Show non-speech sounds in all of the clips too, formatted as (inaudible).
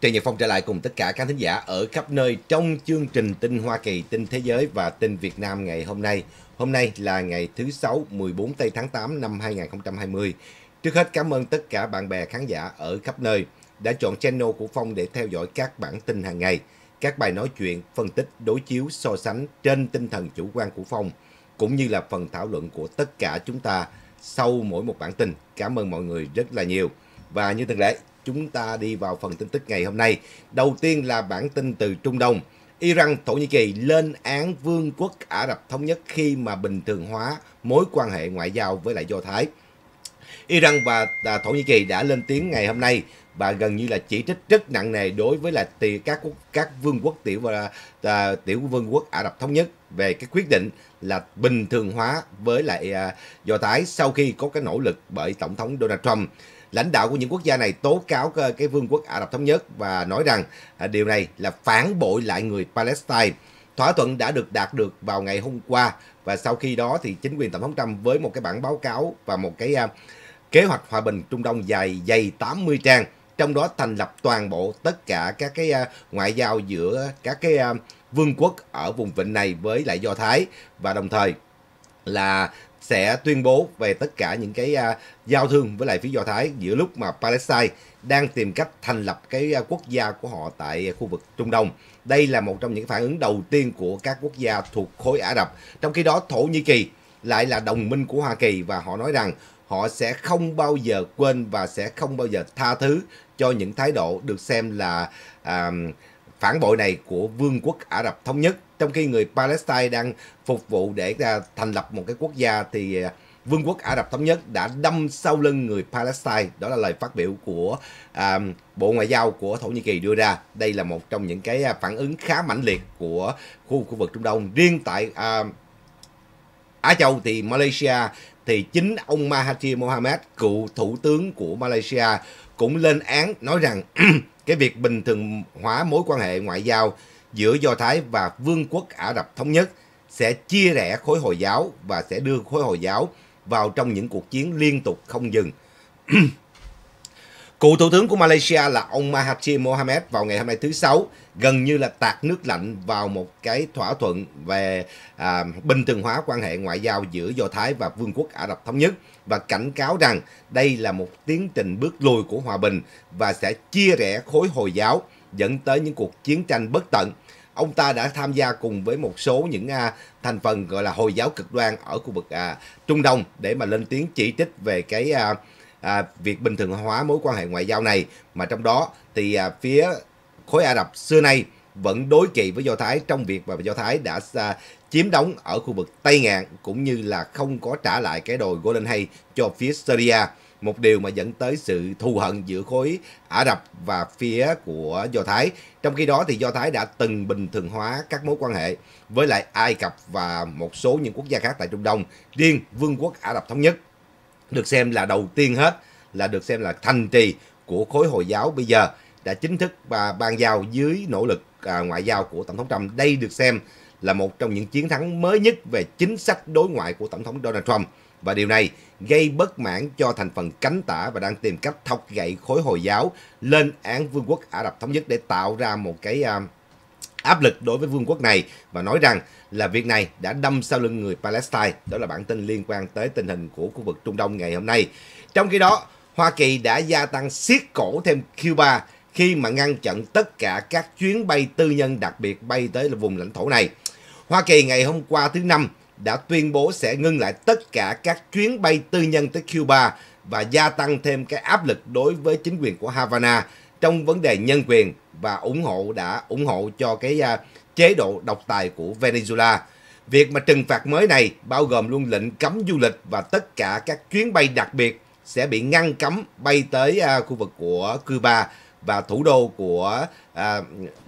Trần Nhật Phong trở lại cùng tất cả các thính giả ở khắp nơi trong chương trình tin Hoa Kỳ, tin thế giới và tin Việt Nam ngày hôm nay. Hôm nay là ngày thứ Sáu 14 tây tháng 8 năm 2020. Trước hết cảm ơn tất cả bạn bè khán giả ở khắp nơi đã chọn channel của Phong để theo dõi các bản tin hàng ngày, các bài nói chuyện, phân tích, đối chiếu, so sánh trên tinh thần chủ quan của Phong, cũng như là phần thảo luận của tất cả chúng ta sau mỗi một bản tin. Cảm ơn mọi người rất là nhiều. Và như thường lệ, chúng ta đi vào phần tin tức ngày hôm nay. Đầu tiên là bản tin từ Trung Đông. Iran, Thổ Nhĩ Kỳ lên án Vương quốc Ả Rập Thống Nhất khi mà bình thường hóa mối quan hệ ngoại giao với lại Do Thái. Iran và à, Thổ Nhĩ Kỳ đã lên tiếng ngày hôm nay và gần như là chỉ trích rất nặng nề đối với là các quốc, các vương quốc tiểu và à, tiểu vương quốc Ả Rập thống nhất về cái quyết định là bình thường hóa với lại à, Do Thái sau khi có cái nỗ lực bởi tổng thống Donald Trump lãnh đạo của những quốc gia này tố cáo ờ, cái vương quốc Ả Rập Thống Nhất và nói rằng à, điều này là phản bội lại người Palestine. Thỏa thuận đã được đạt được vào ngày hôm qua và sau khi đó thì chính quyền Tổng thống Trump với một cái bản báo cáo và một cái à, kế hoạch hòa bình Trung Đông dài dày 80 trang trong đó thành lập toàn bộ tất cả các cái à, ngoại giao giữa các cái vương quốc ở vùng vịnh này với lại Do Thái và đồng thời là sẽ tuyên bố về tất cả những cái uh, giao thương với lại phía Do Thái giữa lúc mà Palestine đang tìm cách thành lập cái uh, quốc gia của họ tại khu vực Trung Đông. Đây là một trong những phản ứng đầu tiên của các quốc gia thuộc khối Ả Rập. Trong khi đó Thổ Nhĩ Kỳ lại là đồng minh của Hoa Kỳ và họ nói rằng họ sẽ không bao giờ quên và sẽ không bao giờ tha thứ cho những thái độ được xem là à, phản bội này của Vương quốc Ả Rập Thống Nhất trong khi người Palestine đang phục vụ để thành lập một cái quốc gia thì à, Vương quốc Ả Rập Thống Nhất đã đâm sau lưng người Palestine. Đó là lời phát biểu của à, Bộ Ngoại giao của Thổ Nhĩ Kỳ đưa ra. Đây là một trong những cái à, phản ứng khá mãnh liệt của khu khu vực Trung Đông. Riêng tại à, Á Châu thì Malaysia thì chính ông Mahathir Mohamad, cựu thủ tướng của Malaysia cũng lên án nói rằng (clears throat) cái việc bình thường hóa mối quan hệ ngoại giao giữa Do Thái và Vương quốc Ả Rập Thống Nhất sẽ chia rẽ khối Hồi giáo và sẽ đưa khối Hồi giáo vào trong những cuộc chiến liên tục không dừng. (clears throat) Cựu Thủ tướng của Malaysia là ông Mahathir Mohamed vào ngày hôm nay thứ Sáu gần như là tạt nước lạnh vào một cái thỏa thuận về à, bình thường hóa quan hệ ngoại giao giữa Do Thái và Vương quốc Ả Rập Thống Nhất và cảnh cáo rằng đây là một tiến trình bước lùi của hòa bình và sẽ chia rẽ khối Hồi giáo dẫn tới những cuộc chiến tranh bất tận. Ông ta đã tham gia cùng với một số những à, thành phần gọi là Hồi giáo cực đoan ở khu vực à, Trung Đông để mà lên tiếng chỉ trích về cái à, việc bình thường hóa mối quan hệ ngoại giao này. Mà trong đó thì phía khối Ả Rập xưa nay vẫn đối kỵ với Do Thái trong việc mà Do Thái đã chiếm đóng ở khu vực Tây Ngạn cũng như là không có trả lại cái đồi Golan hay cho phía Syria một điều mà dẫn tới sự thù hận giữa khối Ả Rập và phía của Do Thái. Trong khi đó thì Do Thái đã từng bình thường hóa các mối quan hệ với lại Ai Cập và một số những quốc gia khác tại Trung Đông, riêng Vương quốc Ả Rập Thống Nhất được xem là đầu tiên hết là được xem là thành trì của khối Hồi giáo bây giờ đã chính thức và ban giao dưới nỗ lực à, ngoại giao của Tổng thống Trump. Đây được xem là một trong những chiến thắng mới nhất về chính sách đối ngoại của Tổng thống Donald Trump và điều này gây bất mãn cho thành phần cánh tả và đang tìm cách thọc gậy khối Hồi giáo lên án Vương quốc Ả Rập Thống Nhất để tạo ra một cái à, áp lực đối với vương quốc này và nói rằng là việc này đã đâm sau lưng người Palestine. Đó là bản tin liên quan tới tình hình của khu vực Trung Đông ngày hôm nay. Trong khi đó, Hoa Kỳ đã gia tăng siết cổ thêm Cuba khi mà ngăn chặn tất cả các chuyến bay tư nhân đặc biệt bay tới vùng lãnh thổ này. Hoa Kỳ ngày hôm qua thứ Năm đã tuyên bố sẽ ngưng lại tất cả các chuyến bay tư nhân tới Cuba và gia tăng thêm cái áp lực đối với chính quyền của Havana trong vấn đề nhân quyền và ủng hộ đã ủng hộ cho cái uh, chế độ độc tài của Venezuela. Việc mà trừng phạt mới này bao gồm luôn lệnh cấm du lịch và tất cả các chuyến bay đặc biệt sẽ bị ngăn cấm bay tới uh, khu vực của Cuba và thủ đô của uh,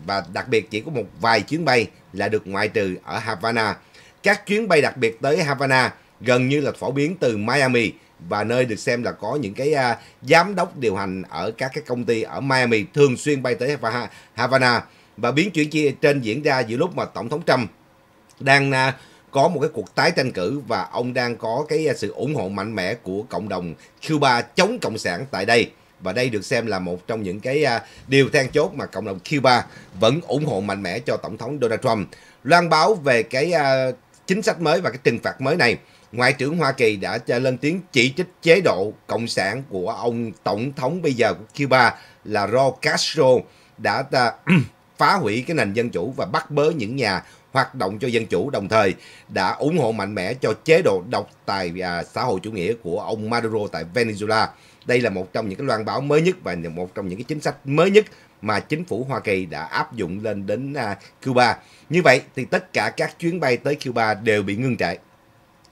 và đặc biệt chỉ có một vài chuyến bay là được ngoại trừ ở Havana. Các chuyến bay đặc biệt tới Havana gần như là phổ biến từ Miami và nơi được xem là có những cái uh, giám đốc điều hành ở các cái công ty ở Miami thường xuyên bay tới Havana và biến chuyển chia trên diễn ra giữa lúc mà tổng thống Trump đang uh, có một cái cuộc tái tranh cử và ông đang có cái à, sự ủng hộ mạnh mẽ của cộng đồng Cuba chống cộng sản tại đây và đây được xem là một trong những cái điều then chốt mà cộng đồng Cuba vẫn ủng hộ mạnh mẽ cho tổng thống Donald Trump. Loan báo về cái chính sách mới và cái trừng phạt mới này, Ngoại trưởng Hoa Kỳ đã lên tiếng chỉ trích chế độ Cộng sản của ông Tổng thống bây giờ của Cuba là Ro Castro đã (clears throat) phá hủy cái nền dân chủ và bắt bớ những nhà hoạt động cho dân chủ đồng thời đã ủng hộ mạnh mẽ cho chế độ độc tài và xã hội chủ nghĩa của ông Maduro tại Venezuela. Đây là một trong những cái loan báo mới nhất và một trong những cái chính sách mới nhất mà chính phủ Hoa Kỳ đã áp dụng lên đến à, Cuba. Như vậy thì tất cả các chuyến bay tới Cuba đều bị ngưng trệ,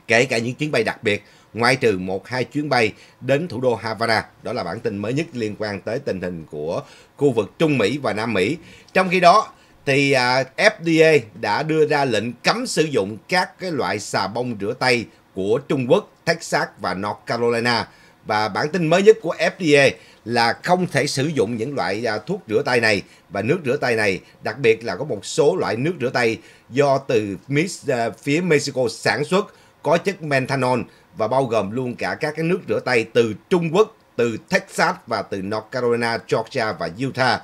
kể cả những chuyến bay đặc biệt ngoại trừ một hai chuyến bay đến thủ đô Havana. Đó là bản tin mới nhất liên quan tới tình hình của khu vực Trung Mỹ và Nam Mỹ. Trong khi đó thì à, FDA đã đưa ra lệnh cấm sử dụng các cái loại xà bông rửa tay của Trung Quốc, Texas và North Carolina. Và bản tin mới nhất của FDA là không thể sử dụng những loại à, thuốc rửa tay này và nước rửa tay này, đặc biệt là có một số loại nước rửa tay do từ à, phía Mexico sản xuất có chất methanol và bao gồm luôn cả các cái nước rửa tay từ Trung Quốc, từ Texas và từ North Carolina, Georgia và Utah.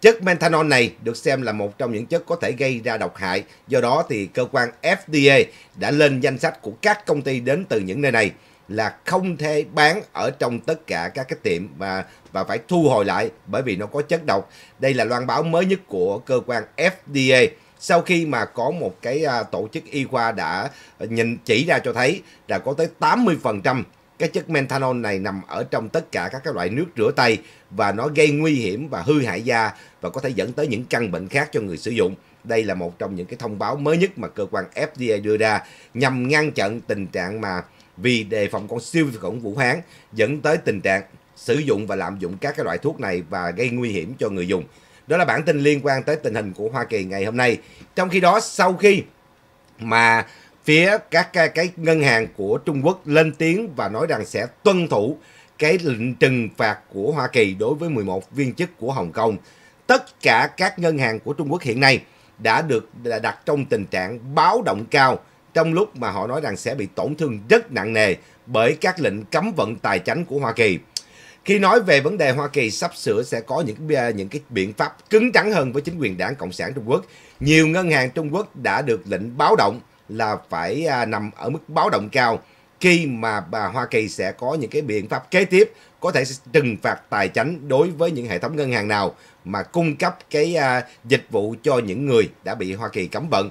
Chất methanol này được xem là một trong những chất có thể gây ra độc hại, do đó thì cơ quan FDA đã lên danh sách của các công ty đến từ những nơi này là không thể bán ở trong tất cả các cái tiệm và và phải thu hồi lại bởi vì nó có chất độc. Đây là loan báo mới nhất của cơ quan FDA sau khi mà có một cái à, tổ chức y khoa đã nhìn chỉ ra cho thấy là có tới 80% cái chất methanol này nằm ở trong tất cả các cái loại nước rửa tay và nó gây nguy hiểm và hư hại da và có thể dẫn tới những căn bệnh khác cho người sử dụng. Đây là một trong những cái thông báo mới nhất mà cơ quan FDA đưa ra nhằm ngăn chặn tình trạng mà vì đề phòng con siêu vi khuẩn Vũ Hán dẫn tới tình trạng sử dụng và lạm dụng các cái loại thuốc này và gây nguy hiểm cho người dùng. Đó là bản tin liên quan tới tình hình của Hoa Kỳ ngày hôm nay. Trong khi đó sau khi mà phía các cái, cái ngân hàng của Trung Quốc lên tiếng và nói rằng sẽ tuân thủ cái lệnh trừng phạt của Hoa Kỳ đối với 11 viên chức của Hồng Kông. Tất cả các ngân hàng của Trung Quốc hiện nay đã được đặt trong tình trạng báo động cao trong lúc mà họ nói rằng sẽ bị tổn thương rất nặng nề bởi các lệnh cấm vận tài chánh của Hoa Kỳ. Khi nói về vấn đề Hoa Kỳ sắp sửa sẽ có những à, những cái biện pháp cứng rắn hơn với chính quyền đảng Cộng sản Trung Quốc, nhiều ngân hàng Trung Quốc đã được lệnh báo động là phải à, nằm ở mức báo động cao khi mà bà Hoa Kỳ sẽ có những cái biện pháp kế tiếp có thể trừng phạt tài chánh đối với những hệ thống ngân hàng nào mà cung cấp cái à, dịch vụ cho những người đã bị Hoa Kỳ cấm vận.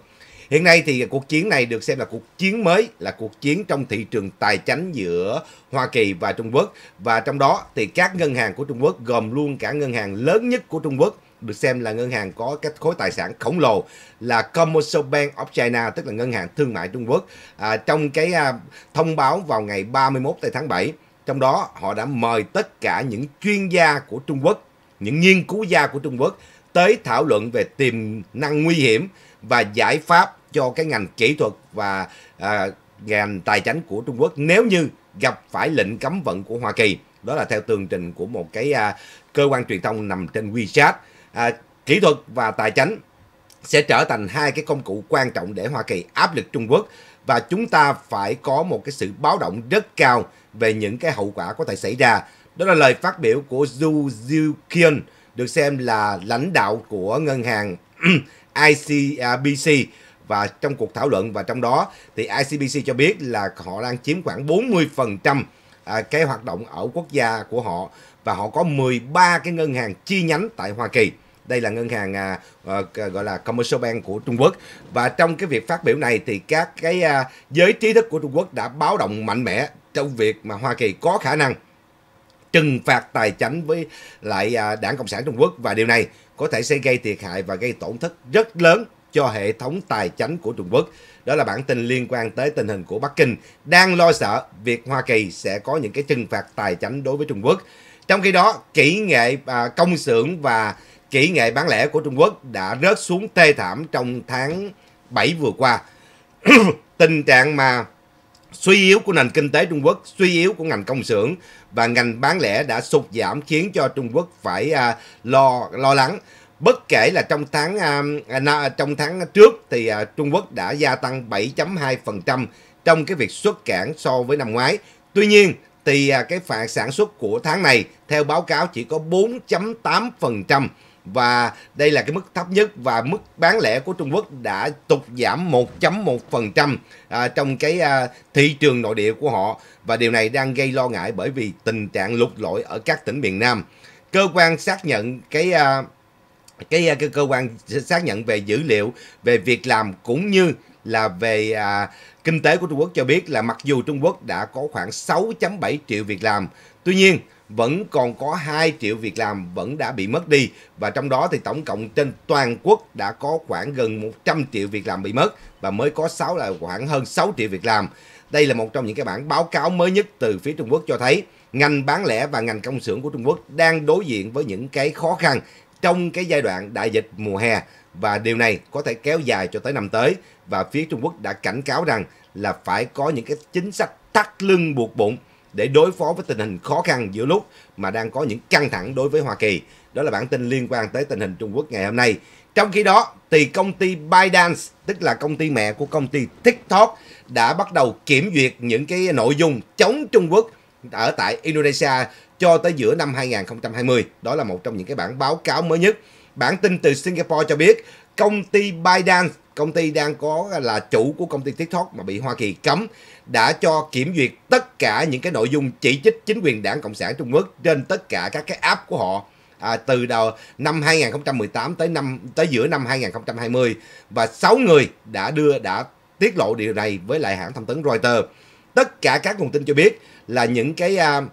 Hiện nay thì cuộc chiến này được xem là cuộc chiến mới, là cuộc chiến trong thị trường tài chính giữa Hoa Kỳ và Trung Quốc. Và trong đó thì các ngân hàng của Trung Quốc gồm luôn cả ngân hàng lớn nhất của Trung Quốc được xem là ngân hàng có cái khối tài sản khổng lồ là Commercial Bank of China tức là ngân hàng thương mại Trung Quốc à, trong cái à, thông báo vào ngày 31 tháng 7 trong đó họ đã mời tất cả những chuyên gia của Trung Quốc những nghiên cứu gia của Trung Quốc tới thảo luận về tiềm năng nguy hiểm và giải pháp cho cái ngành kỹ thuật và à, ngành tài chính của Trung Quốc nếu như gặp phải lệnh cấm vận của Hoa Kỳ. Đó là theo tường trình của một cái à, cơ quan truyền thông nằm trên WeChat. À, kỹ thuật và tài chính sẽ trở thành hai cái công cụ quan trọng để Hoa Kỳ áp lực Trung Quốc và chúng ta phải có một cái sự báo động rất cao về những cái hậu quả có thể xảy ra. Đó là lời phát biểu của Zhu Zhuqian, được xem là lãnh đạo của ngân hàng (clears throat) ICBC và trong cuộc thảo luận và trong đó thì ICBC cho biết là họ đang chiếm khoảng 40% à, cái hoạt động ở quốc gia của họ và họ có 13 cái ngân hàng chi nhánh tại Hoa Kỳ. Đây là ngân hàng à, ờ, gọi là Commercial Bank của Trung Quốc và trong cái việc phát biểu này thì các cái à, giới trí thức của Trung Quốc đã báo động mạnh mẽ trong việc mà Hoa Kỳ có khả năng trừng phạt tài chính với lại à, đảng Cộng sản Trung Quốc và điều này có thể sẽ gây thiệt hại và gây tổn thất rất lớn cho hệ thống tài chính của Trung Quốc. Đó là bản tin liên quan tới tình hình của Bắc Kinh đang lo sợ việc Hoa Kỳ sẽ có những cái trừng phạt tài chính đối với Trung Quốc. Trong khi đó, kỹ nghệ à, công xưởng và kỹ nghệ bán lẻ của Trung Quốc đã rớt xuống tê thảm trong tháng 7 vừa qua. (clears throat) Tình trạng mà suy yếu của nền kinh tế Trung Quốc, suy yếu của ngành công xưởng và ngành bán lẻ đã sụt giảm khiến cho Trung Quốc phải à, lo lo lắng. Bất kể là trong tháng à, à trong tháng trước thì à, Trung Quốc đã gia tăng 7.2% trong cái việc xuất cảng so với năm ngoái. Tuy nhiên thì à, cái phản sản xuất của tháng này theo báo cáo chỉ có 4.8% và đây là cái mức thấp nhất và mức bán lẻ của Trung Quốc đã tục giảm 1.1% à, trong cái à, thị trường nội địa của họ và điều này đang gây lo ngại bởi vì tình trạng lục lội ở các tỉnh miền Nam. Cơ quan xác nhận cái à, cái, cái cơ quan xác nhận về dữ liệu về việc làm cũng như là về à, kinh tế của Trung Quốc cho biết là mặc dù Trung Quốc đã có khoảng 6.7 triệu việc làm, tuy nhiên vẫn còn có 2 triệu việc làm vẫn đã bị mất đi và trong đó thì tổng cộng trên toàn quốc đã có khoảng gần 100 triệu việc làm bị mất và mới có 6 là khoảng hơn 6 triệu việc làm. Đây là một trong những cái bản báo cáo mới nhất từ phía Trung Quốc cho thấy ngành bán lẻ và ngành công xưởng của Trung Quốc đang đối diện với những cái khó khăn trong cái giai đoạn đại dịch mùa hè và điều này có thể kéo dài cho tới năm tới và phía Trung Quốc đã cảnh cáo rằng là phải có những cái chính sách thắt lưng buộc bụng để đối phó với tình hình khó khăn giữa lúc mà đang có những căng thẳng đối với Hoa Kỳ. Đó là bản tin liên quan tới tình hình Trung Quốc ngày hôm nay. Trong khi đó thì công ty ByteDance, tức là công ty mẹ của công ty TikTok đã bắt đầu kiểm duyệt những cái nội dung chống Trung Quốc ở tại Indonesia cho tới giữa năm 2020. Đó là một trong những cái bản báo cáo mới nhất. Bản tin từ Singapore cho biết công ty ByteDance công ty đang có là chủ của công ty TikTok mà bị Hoa Kỳ cấm đã cho kiểm duyệt tất cả những cái nội dung chỉ trích chính quyền đảng Cộng sản Trung Quốc trên tất cả các cái app của họ à, từ đầu năm 2018 tới năm tới giữa năm 2020 và 6 người đã đưa đã tiết lộ điều này với lại hãng thông tấn Reuters. Tất cả các nguồn tin cho biết là những cái uh,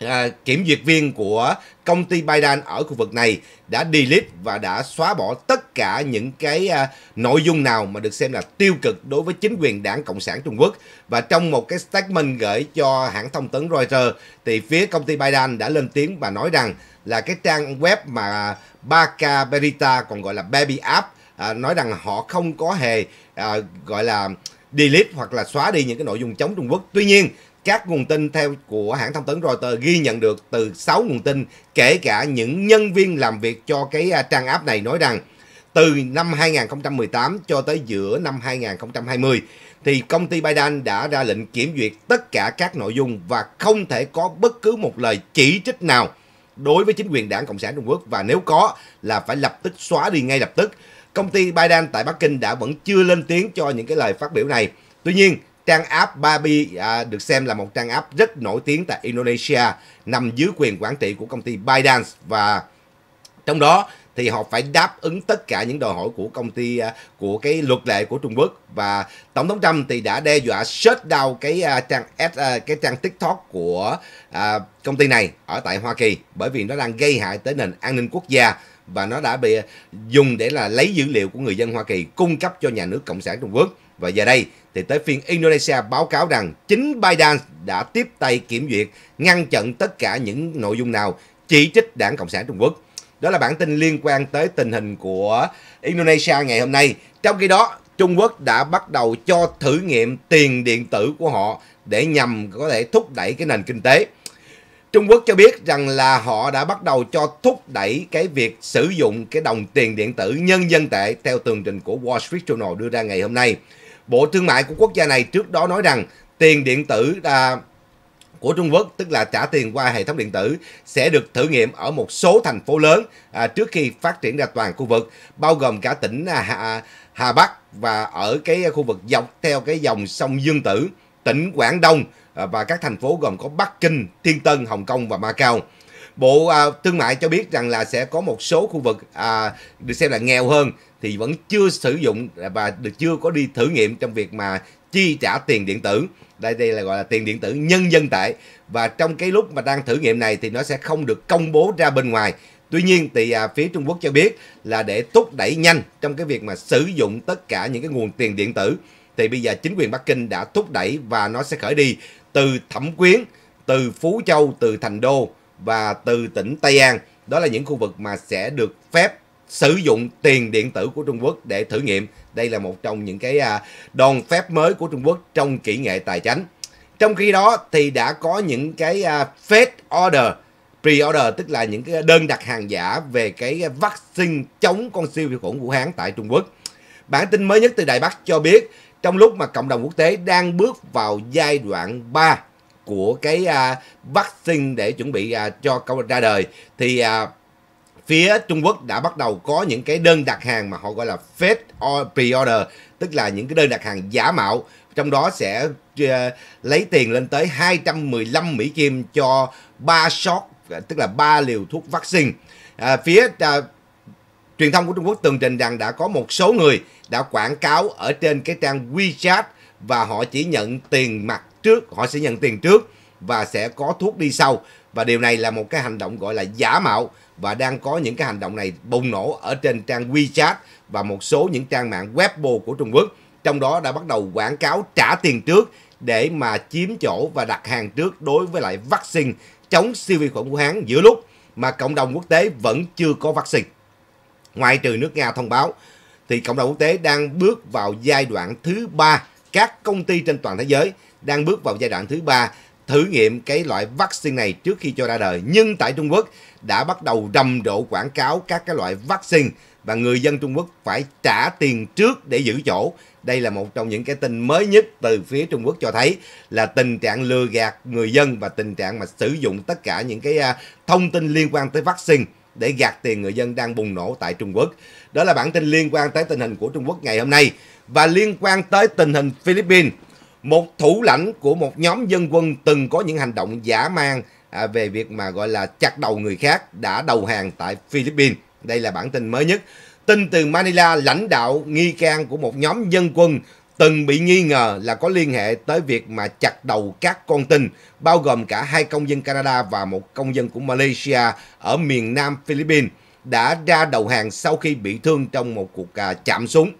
à, kiểm duyệt viên của công ty Biden ở khu vực này đã delete và đã xóa bỏ tất cả những cái à, nội dung nào mà được xem là tiêu cực đối với chính quyền đảng Cộng sản Trung Quốc. Và trong một cái statement gửi cho hãng thông tấn Reuters thì phía công ty Biden đã lên tiếng và nói rằng là cái trang web mà Baka Berita còn gọi là Baby App à, nói rằng họ không có hề à, gọi là delete hoặc là xóa đi những cái nội dung chống Trung Quốc. Tuy nhiên các nguồn tin theo của hãng thông tấn Reuters ghi nhận được từ 6 nguồn tin, kể cả những nhân viên làm việc cho cái à, trang app này nói rằng từ năm 2018 cho tới giữa năm 2020 thì công ty Biden đã ra lệnh kiểm duyệt tất cả các nội dung và không thể có bất cứ một lời chỉ trích nào đối với chính quyền đảng Cộng sản Trung Quốc và nếu có là phải lập tức xóa đi ngay lập tức. Công ty Biden tại Bắc Kinh đã vẫn chưa lên tiếng cho những cái lời phát biểu này. Tuy nhiên, Trang app Barbie à, được xem là một trang app rất nổi tiếng tại Indonesia nằm dưới quyền quản trị của công ty ByteDance và trong đó thì họ phải đáp ứng tất cả những đòi hỏi của công ty à, của cái luật lệ của Trung Quốc và tổng thống Trump thì đã đe dọa shut down cái à, trang cái trang TikTok của công ty này ở tại Hoa Kỳ bởi vì nó đang gây hại tới nền an ninh quốc gia và nó đã bị dùng để là lấy dữ liệu của người dân Hoa Kỳ cung cấp cho nhà nước cộng sản Trung Quốc và giờ đây thì tới phiên Indonesia báo cáo rằng chính Biden đã tiếp tay kiểm duyệt, ngăn chặn tất cả những nội dung nào chỉ trích đảng Cộng sản Trung Quốc. Đó là bản tin liên quan tới tình hình của Indonesia ngày hôm nay. Trong khi đó, Trung Quốc đã bắt đầu cho thử nghiệm tiền điện tử của họ để nhằm có thể thúc đẩy cái nền kinh tế. Trung Quốc cho biết rằng là họ đã bắt đầu cho thúc đẩy cái việc sử dụng cái đồng tiền điện tử nhân dân tệ theo tường trình của Wall Street Journal đưa ra ngày hôm nay. Bộ Thương mại của quốc gia này trước đó nói rằng tiền điện tử à, của Trung Quốc, tức là trả tiền qua hệ thống điện tử, sẽ được thử nghiệm ở một số thành phố lớn à, trước khi phát triển ra toàn khu vực, bao gồm cả tỉnh à, Hà, Hà Bắc và ở cái khu vực dọc theo cái dòng sông Dương Tử, tỉnh Quảng Đông à, và các thành phố gồm có Bắc Kinh, Thiên Tân, Hồng Kông và Macau. Bộ à, Thương mại cho biết rằng là sẽ có một số khu vực à, được xem là nghèo hơn thì vẫn chưa sử dụng và được chưa có đi thử nghiệm trong việc mà chi trả tiền điện tử đây đây là gọi là tiền điện tử nhân dân tệ và trong cái lúc mà đang thử nghiệm này thì nó sẽ không được công bố ra bên ngoài Tuy nhiên thì à, phía Trung Quốc cho biết là để thúc đẩy nhanh trong cái việc mà sử dụng tất cả những cái nguồn tiền điện tử thì bây giờ chính quyền Bắc Kinh đã thúc đẩy và nó sẽ khởi đi từ Thẩm Quyến, từ Phú Châu, từ Thành Đô và từ tỉnh Tây An. Đó là những khu vực mà sẽ được phép sử dụng tiền điện tử của Trung Quốc để thử nghiệm. Đây là một trong những cái à, đòn phép mới của Trung Quốc trong kỹ nghệ tài chính. Trong khi đó thì đã có những cái fake à, order, pre-order tức là những cái đơn đặt hàng giả về cái vaccine chống con siêu vi khuẩn Vũ Hán tại Trung Quốc. Bản tin mới nhất từ Đài Bắc cho biết trong lúc mà cộng đồng quốc tế đang bước vào giai đoạn 3 của cái à, vaccine để chuẩn bị uh, cho ra đời thì phía Trung Quốc đã bắt đầu có những cái đơn đặt hàng mà họ gọi là fake pre-order, tức là những cái đơn đặt hàng giả mạo, trong đó sẽ ờ, lấy tiền lên tới 215 Mỹ Kim cho 3 shot, tức là 3 liều thuốc vaccine. À, phía à, truyền thông của Trung Quốc tường trình rằng đã có một số người đã quảng cáo ở trên cái trang WeChat và họ chỉ nhận tiền mặt trước, họ sẽ nhận tiền trước và sẽ có thuốc đi sau. Và điều này là một cái hành động gọi là giả mạo và đang có những cái hành động này bùng nổ ở trên trang WeChat và một số những trang mạng Weibo của Trung Quốc. Trong đó đã bắt đầu quảng cáo trả tiền trước để mà chiếm chỗ và đặt hàng trước đối với lại vaccine chống siêu vi khuẩn của Hán giữa lúc mà cộng đồng quốc tế vẫn chưa có vaccine. ngoài trừ nước Nga thông báo, thì cộng đồng quốc tế đang bước vào giai đoạn thứ ba. Các công ty trên toàn thế giới đang bước vào giai đoạn thứ ba thử nghiệm cái loại vaccine này trước khi cho ra đời. Nhưng tại Trung Quốc đã bắt đầu rầm rộ quảng cáo các cái loại vaccine và người dân Trung Quốc phải trả tiền trước để giữ chỗ. Đây là một trong những cái tin mới nhất từ phía Trung Quốc cho thấy là tình trạng lừa gạt người dân và tình trạng mà sử dụng tất cả những cái à, thông tin liên quan tới vaccine để gạt tiền người dân đang bùng nổ tại Trung Quốc. Đó là bản tin liên quan tới tình hình của Trung Quốc ngày hôm nay và liên quan tới tình hình Philippines. Một thủ lãnh của một nhóm dân quân từng có những hành động giả mang à, về việc mà gọi là chặt đầu người khác đã đầu hàng tại Philippines. Đây là bản tin mới nhất. Tin từ Manila, lãnh đạo nghi can của một nhóm dân quân từng bị nghi ngờ là có liên hệ tới việc mà chặt đầu các con tin, bao gồm cả hai công dân Canada và một công dân của Malaysia ở miền nam Philippines, đã ra đầu hàng sau khi bị thương trong một cuộc à, chạm súng.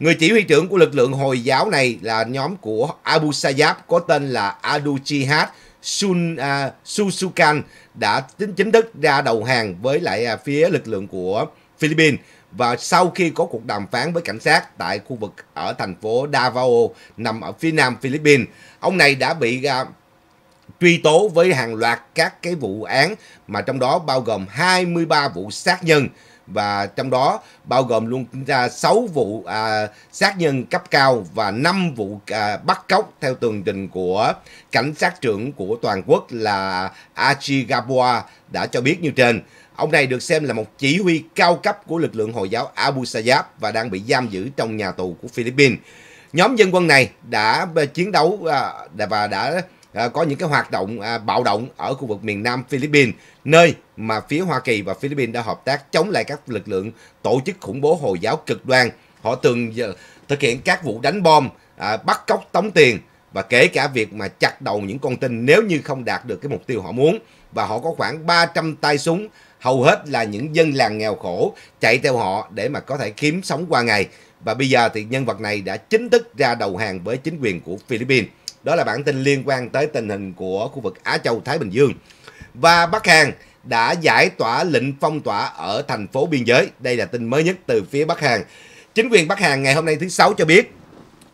Người chỉ huy trưởng của lực lượng Hồi giáo này là nhóm của Abu Sayyaf có tên là Adu Jihad, Sun, uh, à, Susukan đã chính, chính thức ra đầu hàng với lại à, phía lực lượng của Philippines và sau khi có cuộc đàm phán với cảnh sát tại khu vực ở thành phố Davao nằm ở phía nam Philippines, ông này đã bị à, truy tố với hàng loạt các cái vụ án mà trong đó bao gồm 23 vụ sát nhân và trong đó bao gồm luôn ra 6 vụ à, sát nhân cấp cao và 5 vụ à, bắt cóc theo tường trình của cảnh sát trưởng của toàn quốc là Achigawa đã cho biết như trên. Ông này được xem là một chỉ huy cao cấp của lực lượng Hồi giáo Abu Sayyaf và đang bị giam giữ trong nhà tù của Philippines. Nhóm dân quân này đã chiến đấu à, và đã Ờ, có những cái hoạt động à, bạo động ở khu vực miền Nam Philippines, nơi mà phía Hoa Kỳ và Philippines đã hợp tác chống lại các lực lượng tổ chức khủng bố Hồi giáo cực đoan. Họ thường ờ, thực hiện các vụ đánh bom, à, bắt cóc tống tiền và kể cả việc mà chặt đầu những con tin nếu như không đạt được cái mục tiêu họ muốn. Và họ có khoảng 300 tay súng, hầu hết là những dân làng nghèo khổ chạy theo họ để mà có thể kiếm sống qua ngày. Và bây giờ thì nhân vật này đã chính thức ra đầu hàng với chính quyền của Philippines. Đó là bản tin liên quan tới tình hình của khu vực Á Châu Thái Bình Dương. Và Bắc Hàn đã giải tỏa lệnh phong tỏa ở thành phố biên giới. Đây là tin mới nhất từ phía Bắc Hàn. Chính quyền Bắc Hàn ngày hôm nay thứ sáu cho biết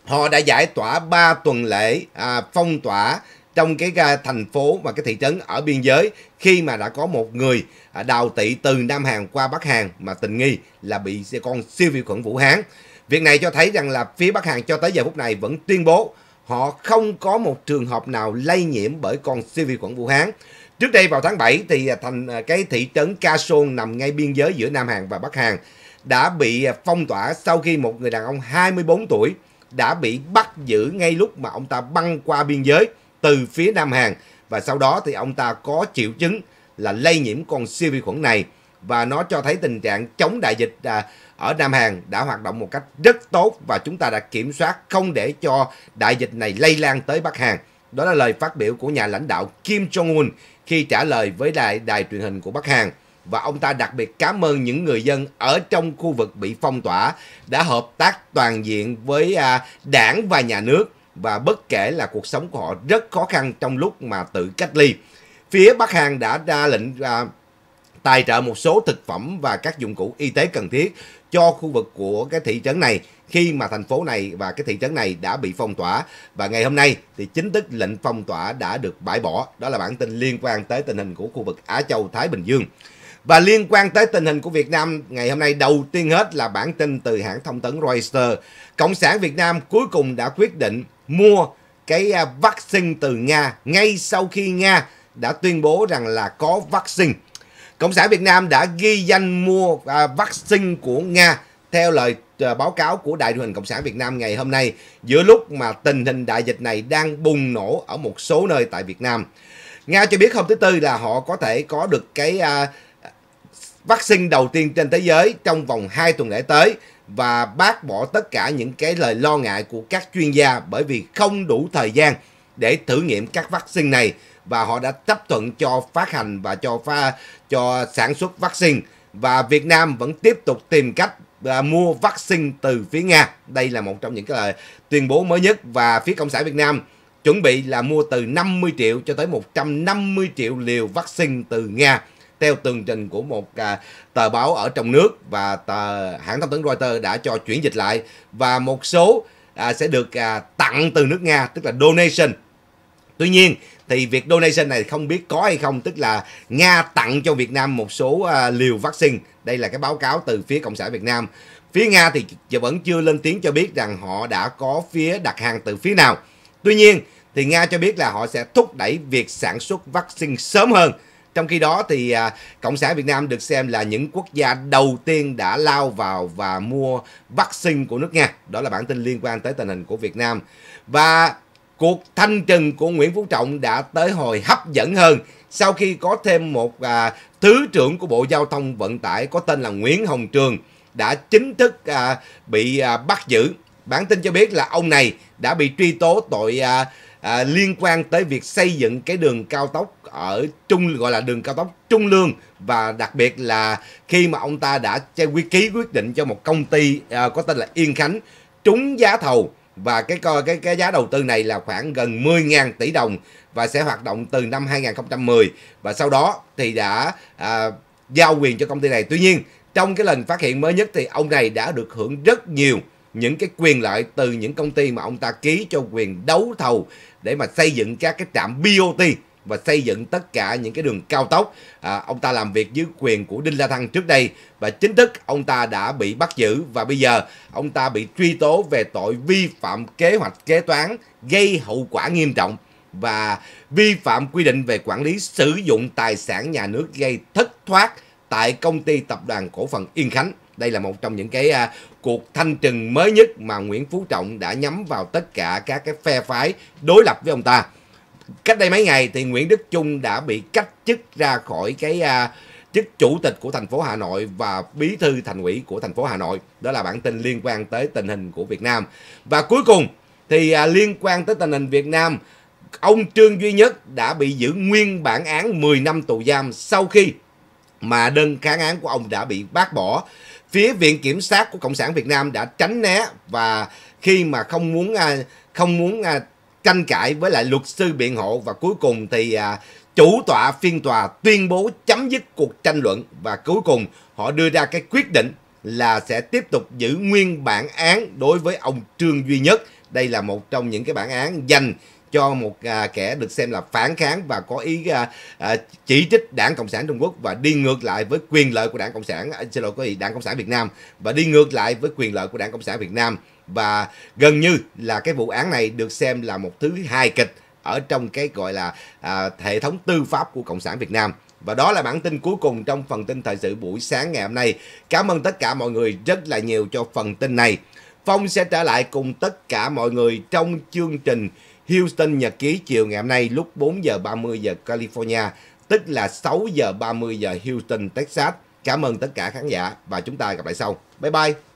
họ đã giải tỏa 3 tuần lễ à, phong tỏa trong cái à, thành phố và cái thị trấn ở biên giới khi mà đã có một người à, đào tị từ Nam Hàn qua Bắc Hàn mà tình nghi là bị con siêu vi khuẩn Vũ Hán. Việc này cho thấy rằng là phía Bắc Hàn cho tới giờ phút này vẫn tuyên bố họ không có một trường hợp nào lây nhiễm bởi con siêu vi khuẩn Vũ Hán. Trước đây vào tháng 7 thì à, thành à, cái thị trấn Kaesong nằm ngay biên giới giữa Nam Hàn và Bắc Hàn đã bị à, phong tỏa sau khi một người đàn ông 24 tuổi đã bị bắt giữ ngay lúc mà ông ta băng qua biên giới từ phía Nam Hàn và sau đó thì ông ta có triệu chứng là lây nhiễm con siêu vi khuẩn này và nó cho thấy tình trạng chống đại dịch à, ở Nam Hàn đã hoạt động một cách rất tốt và chúng ta đã kiểm soát không để cho đại dịch này lây lan tới Bắc Hàn. Đó là lời phát biểu của nhà lãnh đạo Kim Jong-un khi trả lời với đài, đài truyền hình của Bắc Hàn. Và ông ta đặc biệt cảm ơn những người dân ở trong khu vực bị phong tỏa đã hợp tác toàn diện với à, đảng và nhà nước và bất kể là cuộc sống của họ rất khó khăn trong lúc mà tự cách ly. Phía Bắc Hàn đã ra lệnh... À, tài trợ một số thực phẩm và các dụng cụ y tế cần thiết cho khu vực của cái thị trấn này khi mà thành phố này và cái thị trấn này đã bị phong tỏa và ngày hôm nay thì chính thức lệnh phong tỏa đã được bãi bỏ. Đó là bản tin liên quan tới tình hình của khu vực Á Châu Thái Bình Dương. Và liên quan tới tình hình của Việt Nam ngày hôm nay đầu tiên hết là bản tin từ hãng thông tấn Reuters. Cộng sản Việt Nam cuối cùng đã quyết định mua cái à, vaccine từ Nga ngay sau khi Nga đã tuyên bố rằng là có vaccine Cộng sản Việt Nam đã ghi danh mua à, vaccine của Nga theo lời à, báo cáo của Đài truyền hình Cộng sản Việt Nam ngày hôm nay giữa lúc mà tình hình đại dịch này đang bùng nổ ở một số nơi tại Việt Nam. Nga cho biết hôm thứ Tư là họ có thể có được cái à, vaccine đầu tiên trên thế giới trong vòng 2 tuần lễ tới và bác bỏ tất cả những cái lời lo ngại của các chuyên gia bởi vì không đủ thời gian để thử nghiệm các vaccine này và họ đã chấp thuận cho phát hành và cho pha, cho sản xuất vaccine và Việt Nam vẫn tiếp tục tìm cách à, mua vaccine từ phía Nga. Đây là một trong những cái lời tuyên bố mới nhất và phía Cộng sản Việt Nam chuẩn bị là mua từ 50 triệu cho tới 150 triệu liều vaccine từ Nga theo tường trình của một à, tờ báo ở trong nước và tờ hãng thông tấn Reuters đã cho chuyển dịch lại và một số à, sẽ được à, tặng từ nước Nga tức là donation. Tuy nhiên thì việc donation này không biết có hay không tức là Nga tặng cho Việt Nam một số à, liều vaccine. Đây là cái báo cáo từ phía Cộng sản Việt Nam. Phía Nga thì vẫn chưa lên tiếng cho biết rằng họ đã có phía đặt hàng từ phía nào. Tuy nhiên thì Nga cho biết là họ sẽ thúc đẩy việc sản xuất vaccine sớm hơn trong khi đó thì à, Cộng sản Việt Nam được xem là những quốc gia đầu tiên đã lao vào và mua vaccine của nước Nga. Đó là bản tin liên quan tới tình hình của Việt Nam. Và cuộc thanh trừng của Nguyễn Phú Trọng đã tới hồi hấp dẫn hơn sau khi có thêm một à, thứ trưởng của Bộ Giao thông Vận tải có tên là Nguyễn Hồng Trường đã chính thức à, bị à, bắt giữ. Bản tin cho biết là ông này đã bị truy tố tội à, à, liên quan tới việc xây dựng cái đường cao tốc ở trung gọi là đường cao tốc trung lương và đặc biệt là khi mà ông ta đã cho quy ký quyết định cho một công ty à, có tên là Yên Khánh trúng giá thầu và cái cái cái giá đầu tư này là khoảng gần 10.000 tỷ đồng và sẽ hoạt động từ năm 2010 và sau đó thì đã à, giao quyền cho công ty này. Tuy nhiên trong cái lần phát hiện mới nhất thì ông này đã được hưởng rất nhiều những cái quyền lợi từ những công ty mà ông ta ký cho quyền đấu thầu để mà xây dựng các cái trạm BOT và xây dựng tất cả những cái đường cao tốc. À, ông ta làm việc dưới quyền của Đinh La Thăng trước đây và chính thức ông ta đã bị bắt giữ và bây giờ ông ta bị truy tố về tội vi phạm kế hoạch kế toán gây hậu quả nghiêm trọng và vi phạm quy định về quản lý sử dụng tài sản nhà nước gây thất thoát tại công ty tập đoàn cổ phần Yên Khánh. Đây là một trong những cái à, cuộc thanh trừng mới nhất mà Nguyễn Phú Trọng đã nhắm vào tất cả các cái phe phái đối lập với ông ta. Cách đây mấy ngày thì Nguyễn Đức Trung đã bị cách chức ra khỏi cái à, chức chủ tịch của thành phố Hà Nội và bí thư thành ủy của thành phố Hà Nội. Đó là bản tin liên quan tới tình hình của Việt Nam. Và cuối cùng thì à, liên quan tới tình hình Việt Nam, ông Trương Duy Nhất đã bị giữ nguyên bản án 10 năm tù giam sau khi mà đơn kháng án của ông đã bị bác bỏ phía viện kiểm sát của cộng sản Việt Nam đã tránh né và khi mà không muốn à, không muốn à, tranh cãi với lại luật sư biện hộ và cuối cùng thì à, chủ tọa phiên tòa tuyên bố chấm dứt cuộc tranh luận và cuối cùng họ đưa ra cái quyết định là sẽ tiếp tục giữ nguyên bản án đối với ông Trương Duy Nhất. Đây là một trong những cái bản án dành cho một à, kẻ được xem là phản kháng và có ý à, à, chỉ trích đảng cộng sản trung quốc và đi ngược lại với quyền lợi của đảng cộng sản à, xin lỗi có vị đảng cộng sản việt nam và đi ngược lại với quyền lợi của đảng cộng sản việt nam và gần như là cái vụ án này được xem là một thứ hài kịch ở trong cái gọi là à, hệ thống tư pháp của cộng sản việt nam và đó là bản tin cuối cùng trong phần tin thời sự buổi sáng ngày hôm nay. Cảm ơn tất cả mọi người rất là nhiều cho phần tin này. Phong sẽ trở lại cùng tất cả mọi người trong chương trình Houston Nhật ký chiều ngày hôm nay lúc 4 giờ 30 giờ California, tức là 6 giờ 30 giờ Houston, Texas. Cảm ơn tất cả khán giả và chúng ta gặp lại sau. Bye bye!